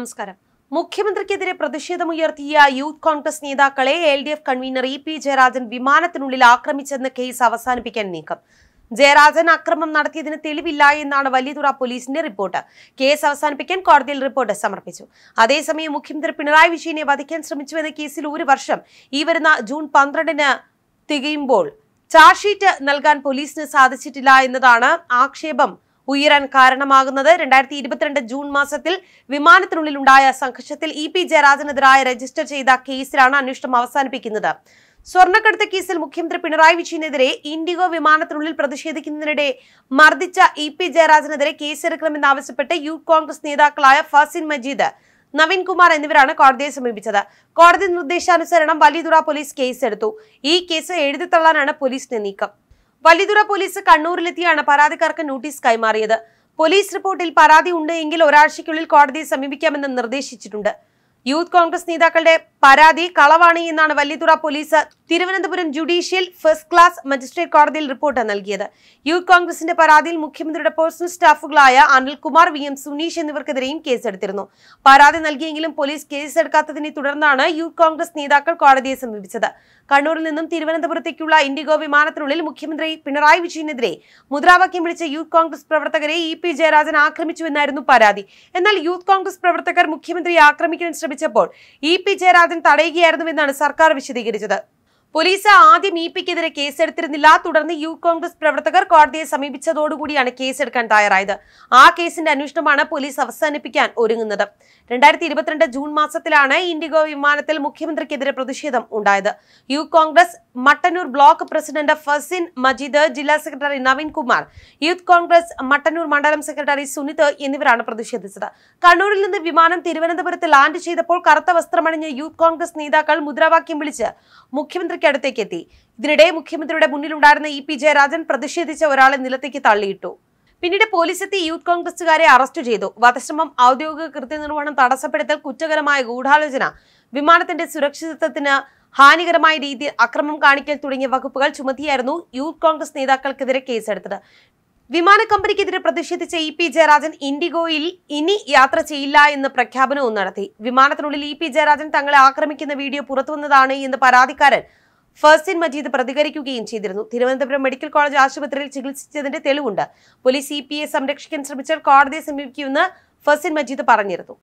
നമസ്കാരം മുഖ്യമന്ത്രിക്കെതിരെ പ്രതിഷേധമുയർത്തിയ യൂത്ത് കോൺഗ്രസ് നേതാക്കളെ L D F convenor E P Jayarajan വിമാനത്തിനുള്ളിൽ ആക്രമിച്ചെന്ന കേസ് അവസാനിപ്പിക്കാൻ നീക്കം ജയരാജൻ അക്രമം നടത്തിയതിന് തെളിവില്ല എന്നാണ് വലിയതുറ പോലീസിന്റെ റിപ്പോർട്ട് കേസ് അവസാനിപ്പിക്കാൻ കോടതിയിൽ റിപ്പോർട്ട് സമർപ്പിച്ചു അതേസമയം മുഖ്യമന്ത്രി പിണറായി വിജയനെ വധിക്കാൻ ശ്രമിച്ചുവെന്ന കേസിൽ ഒരു വർഷം ഈ വരുന്ന ജൂൺ പന്ത്രണ്ടിന് തികയുമ്പോൾ ചാർജ്ഷീറ്റ് നൽകാൻ പോലീസിന് സാധിച്ചിട്ടില്ല എന്നതാണ് ആക്ഷേപം ഉയരാൻ കാരണമാകുന്നത് രണ്ടായിരത്തി ഇരുപത്തിരണ്ട് ജൂൺ മാസത്തിൽ വിമാനത്തിനുള്ളിലുണ്ടായ സംഘർഷത്തിൽ ഇ പി ജയരാജനെതിരായ രജിസ്റ്റർ ചെയ്ത കേസിലാണ് അന്വേഷണം അവസാനിപ്പിക്കുന്നത് സ്വർണ്ണക്കടത്ത് കേസിൽ മുഖ്യമന്ത്രി പിണറായി വിജയനെതിരെ ഇൻഡിഗോ വിമാനത്തിനുള്ളിൽ പ്രതിഷേധിക്കുന്നതിനിടെ മർദ്ദിച്ച ഇ പി ജയരാജനെതിരെ കേസെടുക്കണമെന്നാവശ്യപ്പെട്ട് യൂത്ത് കോൺഗ്രസ് നേതാക്കളായ ഫസിൻ മജീദ് നവീൻ എന്നിവരാണ് കോടതിയെ സമീപിച്ചത് കോടതി നിർദ്ദേശാനുസരണം വലിയതുറ പോലീസ് കേസെടുത്തു ഈ കേസ് എഴുതിത്തള്ളാനാണ് പോലീസിന്റെ നീക്കം വലിതുറ പോലീസ് കണ്ണൂരിലെത്തിയാണ് പരാതിക്കാർക്ക് നോട്ടീസ് കൈമാറിയത് പോലീസ് റിപ്പോർട്ടിൽ പരാതി ഉണ്ട് എങ്കിൽ ഒരാഴ്ചയ്ക്കുള്ളിൽ കോടതിയെ സമീപിക്കാമെന്ന് നിർദ്ദേശിച്ചിട്ടുണ്ട് യൂത്ത് കോൺഗ്രസ് നേതാക്കളുടെ പരാതി കളവാണി എന്നാണ് Valiyathura police Thiruvananthapuram judicial first class magistrate കോടതിയിൽ റിപ്പോർട്ട് നൽകിയത് യൂത്ത് കോൺഗ്രസിന്റെ പരാതിയിൽ മുഖ്യമന്ത്രിയുടെ പേഴ്സണൽ സ്റ്റാഫുകളായ അനിൽകുമാർ വി എം സുനീഷ് എന്നിവർക്കെതിരെയും കേസെടുത്തിരുന്നു പരാതി നൽകിയെങ്കിലും പോലീസ് കേസെടുക്കാത്തതിനെ തുടർന്നാണ് യൂത്ത് കോൺഗ്രസ് നേതാക്കൾ കോടതിയെ സമീപിച്ചത് കണ്ണൂരിൽ നിന്നും തിരുവനന്തപുരത്തേക്കുള്ള ഇൻഡിഗോ വിമാനത്തിനുള്ളിൽ മുഖ്യമന്ത്രി പിണറായി വിജയനെതിരെ മുദ്രാവാക്യം വിളിച്ച യൂത്ത് കോൺഗ്രസ് പ്രവർത്തകരെ ഇ പി ജയരാജൻ ആക്രമിച്ചുവെന്നായിരുന്നു പരാതി എന്നാൽ യൂത്ത് കോൺഗ്രസ് പ്രവർത്തകർ മുഖ്യമന്ത്രിയെ ആക്രമിക്കാൻ ശ്രമിച്ചപ്പോൾ ഇ പി ജയരാജൻ തടയുകയായിരുന്നു തടയുകയായിരുന്നുവെന്നാണ് സർക്കാർ വിശദീകരിച്ചത് പോലീസ് ആദ്യം ഇ പിക്കെതിരെ കേസെടുത്തിരുന്നില്ല തുടർന്ന് യൂത്ത് കോൺഗ്രസ് പ്രവർത്തകർ കോടതിയെ സമീപിച്ചതോടുകൂടിയാണ് കേസെടുക്കാൻ തയ്യാറായത് ആ കേസിന്റെ അന്വേഷണമാണ് പോലീസ് അവസാനിപ്പിക്കാൻ ഒരുങ്ങുന്നത് രണ്ടായിരത്തി ഇരുപത്തിരണ്ട് ജൂൺ മാസത്തിലാണ് ഇൻഡിഗോ വിമാനത്തിൽ മുഖ്യമന്ത്രിക്കെതിരെ പ്രതിഷേധം ഉണ്ടായത് youth Congress Mattannur block president Fasin Majeed ജില്ലാ സെക്രട്ടറി നവീൻ കുമാർ യൂത്ത് കോൺഗ്രസ് മട്ടന്നൂർ മണ്ഡലം സെക്രട്ടറി സുനിത് എന്നിവരാണ് പ്രതിഷേധിച്ചത് കണ്ണൂരിൽ നിന്ന് വിമാനം തിരുവനന്തപുരത്ത് ലാൻഡ് ചെയ്തപ്പോൾ കറുത്ത വസ്ത്രമണിഞ്ഞ യൂത്ത് കോൺഗ്രസ് നേതാക്കൾ മുദ്രാവാക്യം വിളിച്ച് മുഖ്യമന്ത്രി അടുത്തേക്ക് എത്തി ഇതിനിടെ മുഖ്യമന്ത്രിയുടെ മുന്നിലുണ്ടായിരുന്ന ഇ പി ജയരാജൻ പ്രതിഷേധിച്ച ഒരാളെ നിലത്തേക്ക് തള്ളിയിട്ടു പിന്നീട് പോലീസ് എത്തി യൂത്ത് കോൺഗ്രസുകാരെ അറസ്റ്റ് ചെയ്തു വധശ്രമം ഔദ്യോഗിക കൃത്യനിർവഹണം തടസ്സപ്പെടുത്തൽ കുറ്റകരമായ ഗൂഢാലോചന വിമാനത്തിന്റെ സുരക്ഷിതത്വത്തിന് ഹാനികരമായ രീതിയിൽ അക്രമം കാണിക്കൽ തുടങ്ങിയ വകുപ്പുകൾ ചുമത്തിയായിരുന്നു യൂത്ത് കോൺഗ്രസ് നേതാക്കൾക്കെതിരെ കേസെടുത്തത് വിമാന കമ്പനിക്കെതിരെ പ്രതിഷേധിച്ച ഇ പി ജയരാജൻ ഇൻഡിഗോയിൽ ഇനി യാത്ര ചെയ്യില്ല എന്ന് പ്രഖ്യാപനവും നടത്തി വിമാനത്തിനുള്ളിൽ ഇ പി ജയരാജൻ തങ്ങളെ ആക്രമിക്കുന്ന വീഡിയോ പുറത്തുവന്നതാണ് എന്ന് പരാതിക്കാരൻ ഫർസിൻ മജീദ് പ്രതികരിക്കുകയും ചെയ്തിരുന്നു തിരുവനന്തപുരം മെഡിക്കൽ കോളേജ് ആശുപത്രിയിൽ ചികിത്സിച്ചതിന്റെ തെളിവുണ്ട് പോലീസ് സി പിയെ സംരക്ഷിക്കാൻ ശ്രമിച്ചാൽ കോടതിയെ സമീപിക്കുമെന്ന് ഫസിൻ മജീദ് പറഞ്ഞിരുന്നു